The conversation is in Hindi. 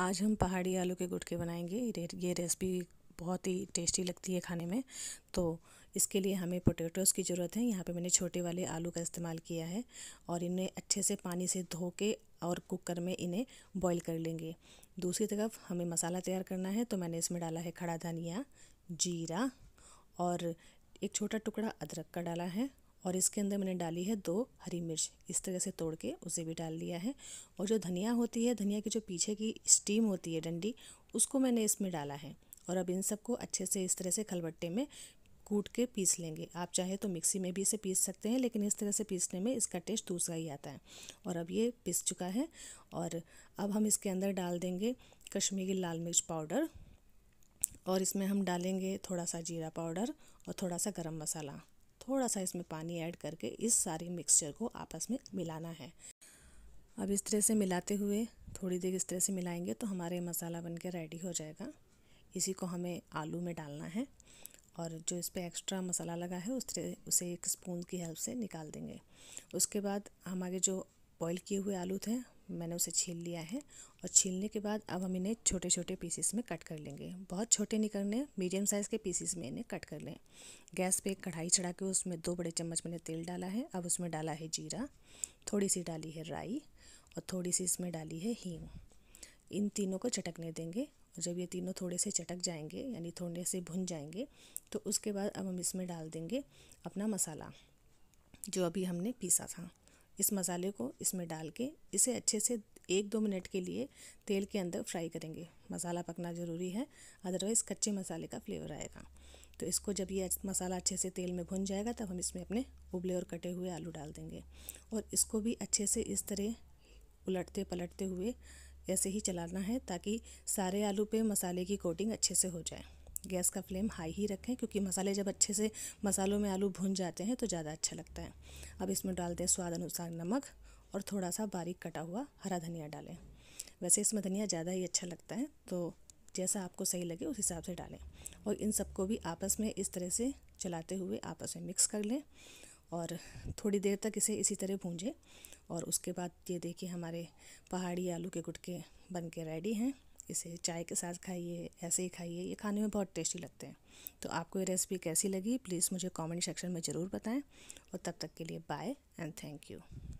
आज हम पहाड़ी आलू के गुटके बनाएंगे ये रेसिपी बहुत ही टेस्टी लगती है खाने में तो इसके लिए हमें पोटैटोज़ की ज़रूरत है यहाँ पे मैंने छोटे वाले आलू का इस्तेमाल किया है और इन्हें अच्छे से पानी से धो के और कुकर में इन्हें बॉईल कर लेंगे दूसरी तरफ हमें मसाला तैयार करना है तो मैंने इसमें डाला है खड़ा धनिया जीरा और एक छोटा टुकड़ा अदरक का डाला है और इसके अंदर मैंने डाली है दो हरी मिर्च इस तरह से तोड़ के उसे भी डाल लिया है और जो धनिया होती है धनिया की जो पीछे की स्टीम होती है डंडी उसको मैंने इसमें डाला है और अब इन सबको अच्छे से इस तरह से खलबट्टे में कूट के पीस लेंगे आप चाहे तो मिक्सी में भी इसे पीस सकते हैं लेकिन इस तरह से पीसने में इसका टेस्ट दूसरा ही आता है और अब ये पिस चुका है और अब हम इसके अंदर डाल देंगे कश्मीरी लाल मिर्च पाउडर और इसमें हम डालेंगे थोड़ा सा जीरा पाउडर और थोड़ा सा गरम मसाला थोड़ा सा इसमें पानी ऐड करके इस सारे मिक्सचर को आपस में मिलाना है अब इस तरह से मिलाते हुए थोड़ी देर इस तरह से मिलाएंगे तो हमारे मसाला बनके रेडी हो जाएगा इसी को हमें आलू में डालना है और जो इस पर एक्स्ट्रा मसाला लगा है उस तरह उसे एक स्पून की हेल्प से निकाल देंगे उसके बाद हमारे जो बॉईल किए हुए आलू थे मैंने उसे छील लिया है और छीलने के बाद अब हम इन्हें छोटे छोटे पीसेस में कट कर लेंगे बहुत छोटे नहीं करने मीडियम साइज़ के पीसेस में इन्हें कट कर लें गैस पे एक कढ़ाई चढ़ा के उसमें दो बड़े चम्मच मैंने तेल डाला है अब उसमें डाला है जीरा थोड़ी सी डाली है राई और थोड़ी सी इसमें डाली है हींग इन तीनों को चटकने देंगे जब ये तीनों थोड़े से चटक जाएंगे यानी थोड़े से भुन जाएंगे तो उसके बाद अब हम इसमें डाल देंगे अपना मसाला जो अभी हमने पीसा था इस मसाले को इसमें डाल के इसे अच्छे से एक दो मिनट के लिए तेल के अंदर फ्राई करेंगे मसाला पकना ज़रूरी है अदरवाइज़ कच्चे मसाले का फ्लेवर आएगा तो इसको जब ये मसाला अच्छे से तेल में भुन जाएगा तब हम इसमें अपने उबले और कटे हुए आलू डाल देंगे और इसको भी अच्छे से इस तरह उलटते पलटते हुए ऐसे ही चलाना है ताकि सारे आलू पे मसाले की कोटिंग अच्छे से हो जाए गैस का फ्लेम हाई ही रखें क्योंकि मसाले जब अच्छे से मसालों में आलू भुन जाते हैं तो ज़्यादा अच्छा लगता है अब इसमें डालते हैं स्वाद अनुसार नमक और थोड़ा सा बारीक कटा हुआ हरा धनिया डालें वैसे इसमें धनिया ज़्यादा ही अच्छा लगता है तो जैसा आपको सही लगे उस हिसाब से डालें और इन सबको भी आपस में इस तरह से चलाते हुए आपस में मिक्स कर लें और थोड़ी देर तक इसे इसी तरह भूंजें और उसके बाद ये देखिए हमारे पहाड़ी आलू के गुटके बन के रेडी हैं इसे चाय के साथ खाइए ऐसे ही खाइए ये खाने में बहुत टेस्टी लगते हैं तो आपको ये रेसिपी कैसी लगी प्लीज़ मुझे कमेंट सेक्शन में ज़रूर बताएं और तब तक के लिए बाय एंड थैंक यू